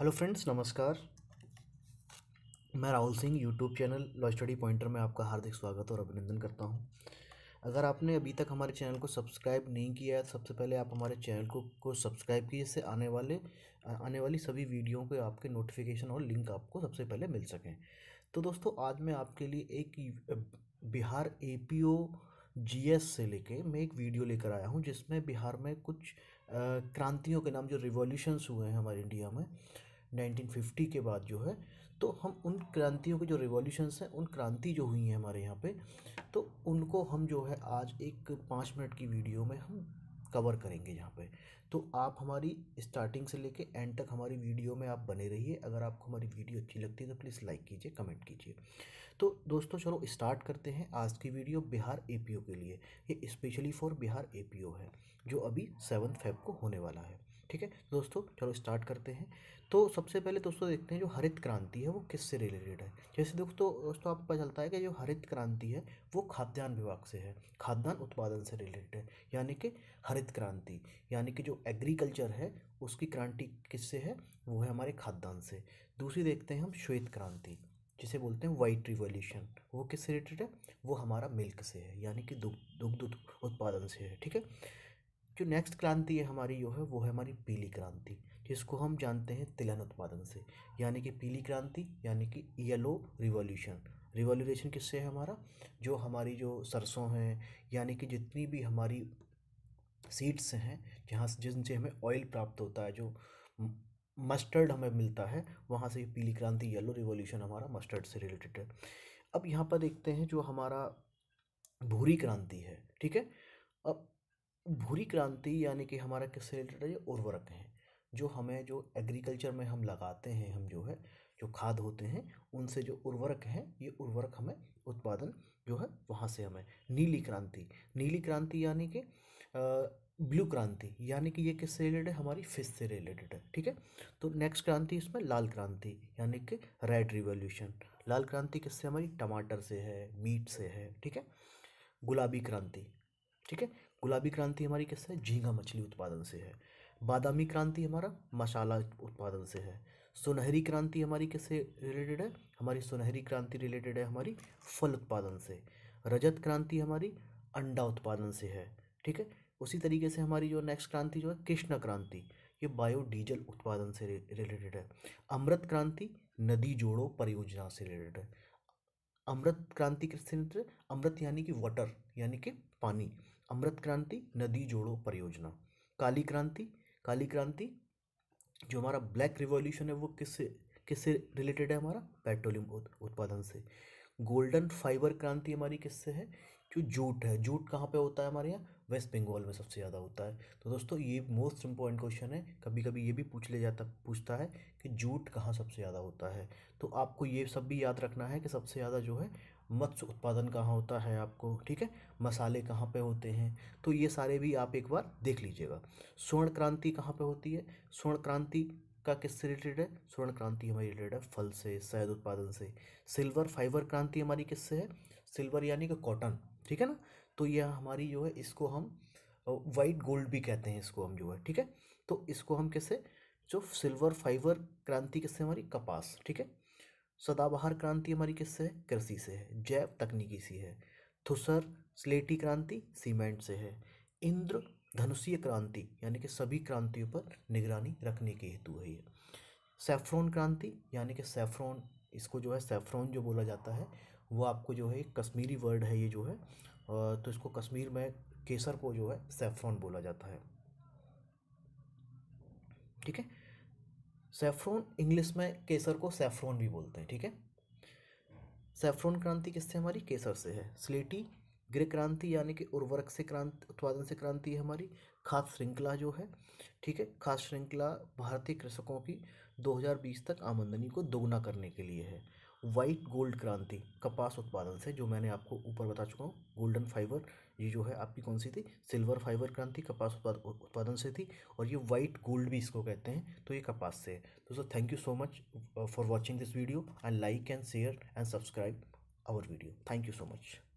hello friends नमस्कार मैं Rahul Singh YouTube channel law study pointer में आपका हार्दिक स्वागत और अभिनंदन करता हूं अगर आपने अभी तक हमारे चैनल को सब्सक्राइब नहीं किया है तो सबसे पहले आप हमारे चैनल को को सब्सक्राइब कीजिए इससे आने वाले आने वाली सभी वीडियो के आपके नोटिफिकेशन और लिंक आपको सबसे पहले मिल सकें तो दोस्तों आज मैं आपके लिए एक बिहार ए पी ओ से लेके मैं एक वीडियो लेकर आया हूँ जिसमें बिहार में कुछ क्रांतियों के नाम जो रिवॉल्यूशंस हुए हैं हमारे इंडिया में 1950 के बाद जो है तो हम उन क्रांतियों के जो रिवॉल्यूशंस हैं उन क्रांति जो हुई हैं हमारे यहाँ पे तो उनको हम जो है आज एक पाँच मिनट की वीडियो में हम कवर करेंगे यहाँ पे तो आप हमारी स्टार्टिंग से लेके एंड तक हमारी वीडियो में आप बने रहिए अगर आपको हमारी वीडियो अच्छी लगती है तो प्लीज़ लाइक कीजिए कमेंट कीजिए तो दोस्तों चलो स्टार्ट करते हैं आज की वीडियो बिहार ए के लिए ये स्पेशली फॉर बिहार ए है जो अभी सेवन फेब को होने वाला है ठीक है दोस्तों चलो स्टार्ट करते हैं तो सबसे पहले दोस्तों देखते हैं जो हरित क्रांति है वो किससे रिलेटेड है जैसे दोस्तों दोस्तों आपको पता चलता है कि जो हरित क्रांति है वो खाद्यान्न विभाग से है खाद्यान्न उत्पादन से रिलेटेड है यानी कि हरित क्रांति यानी कि जो एग्रीकल्चर है उसकी क्रांति किससे है वो है हमारे खाद्यान्न से दूसरी देखते हैं हम श्वेत क्रांति जिसे बोलते हैं वाइट रिवोल्यूशन वो किससे रिलेटेड है वो हमारा मिल्क से है यानी कि दुग्ध दुग्ध उत्पादन से है ठीक है जो नेक्स्ट क्रांति है हमारी जो है वो है हमारी पीली क्रांति जिसको हम जानते हैं तिलहन उत्पादन से यानी कि पीली क्रांति यानी कि येलो रिवॉल्यूशन रिवॉल्यूशन किससे है हमारा जो हमारी जो सरसों हैं यानी कि जितनी भी हमारी सीड्स हैं जहाँ से जिनसे हमें ऑयल प्राप्त होता है जो मस्टर्ड हमें मिलता है वहाँ से पीली क्रांति येलो रिवॉल्यूशन हमारा मस्टर्ड से रिलेटेड है अब यहाँ पर देखते हैं जो हमारा भूरी क्रांति है ठीक है अब भूरी क्रांति यानी कि हमारा किससे रिलेटेड है ये उर्वरक हैं जो हमें जो एग्रीकल्चर में हम लगाते हैं हम जो है जो खाद होते हैं उनसे जो उर्वरक हैं ये उर्वरक हमें उत्पादन जो है वहाँ से हमें नीली क्रांति नीली क्रांति यानी कि ब्लू क्रांति यानी कि ये किससे रिलेटेड है हमारी फिश से रिलेटेड है ठीक है तो नेक्स्ट क्रांति इसमें लाल क्रांति यानी कि रेड रिवोल्यूशन लाल क्रांति किससे हमारी टमाटर से है मीट से है ठीक है गुलाबी क्रांति ठीक है गुलाबी क्रांति हमारी किससे झींगा मछली उत्पादन से है बादामी क्रांति हमारा मसाला उत्पादन से है सुनहरी क्रांति हमारी किससे रिलेटेड है हमारी सुनहरी क्रांति रिलेटेड है हमारी फल उत्पादन से रजत क्रांति हमारी अंडा उत्पादन से है ठीक है उसी तरीके से हमारी जो नेक्स्ट क्रांति जो है कृष्णा क्रांति ये बायोडीजल उत्पादन से रिलेटेड है अमृत क्रांति नदी जोड़ो परियोजना से रिलेटेड है अमृत क्रांति किससे रिलेटेड अमृत यानी कि वाटर यानी कि पानी अमृत क्रांति नदी जोड़ो परियोजना काली क्रांति काली क्रांति जो हमारा ब्लैक रिवॉल्यूशन है वो किससे किससे रिलेटेड है हमारा पेट्रोलियम उत्पादन से गोल्डन फाइबर क्रांति हमारी किससे है जो जूट है जूट कहाँ पे होता है हमारे यहाँ वेस्ट बंगाल में सबसे ज़्यादा होता है तो दोस्तों ये मोस्ट इम्पॉर्टेंट क्वेश्चन है कभी कभी ये भी पूछ ले जाता पूछता है कि जूट कहाँ सबसे ज़्यादा होता है तो आपको ये सब भी याद रखना है कि सबसे ज़्यादा जो है मत्स्य उत्पादन कहाँ होता है आपको ठीक है मसाले कहाँ पे होते हैं तो ये सारे भी आप एक बार देख लीजिएगा स्वर्ण क्रांति कहाँ पे होती है स्वर्ण क्रांति का किससे रिलेटेड है स्वर्ण क्रांति हमारी रिलेटेड है फल से शहद उत्पादन से सिल्वर फाइबर क्रांति हमारी किससे है सिल्वर यानी कि कॉटन ठीक है ना तो यह हमारी जो है इसको हम वाइट गोल्ड भी कहते हैं इसको हम जो है ठीक है तो इसको हम कैसे जो सिल्वर फाइबर क्रांति किससे हमारी कपास ठीक है सदाबहार क्रांति हमारी किससे है कृषि से है जैव तकनीकी सी है थुसर स्लेटी क्रांति सीमेंट से है इंद्र धनुषीय क्रांति यानी कि सभी क्रांतियों पर निगरानी रखने के हेतु है ये सेफ्रॉन क्रांति यानी कि सेफ्रॉन इसको जो है सेफ्रॉन जो बोला जाता है वो आपको जो है कश्मीरी वर्ड है ये जो है तो इसको कश्मीर में केसर को जो है सेफ्रॉन बोला जाता है ठीक है सेफ्रोन इंग्लिश में केसर को सेफ्रोन भी बोलते हैं ठीक है सेफ्रोन क्रांति किससे हमारी केसर से है स्लेटी गृह क्रांति यानी कि उर्वरक से क्रांति उत्पादन से क्रांति है हमारी खाद्य श्रृंखला जो है ठीक है खाद श्रृंखला भारतीय कृषकों की 2020 तक आमदनी को दोगुना करने के लिए है वाइट गोल्ड क्रांति कपास उत्पादन से जो मैंने आपको ऊपर बता चुका हूँ गोल्डन फाइबर ये जो है आपकी कौन सी थी सिल्वर फाइबर क्रांति कपास उत्पादन से थी और ये वाइट गोल्ड भी इसको कहते हैं तो ये कपास से है तो sir thank you so much for watching this video and like and share and subscribe our video thank you so much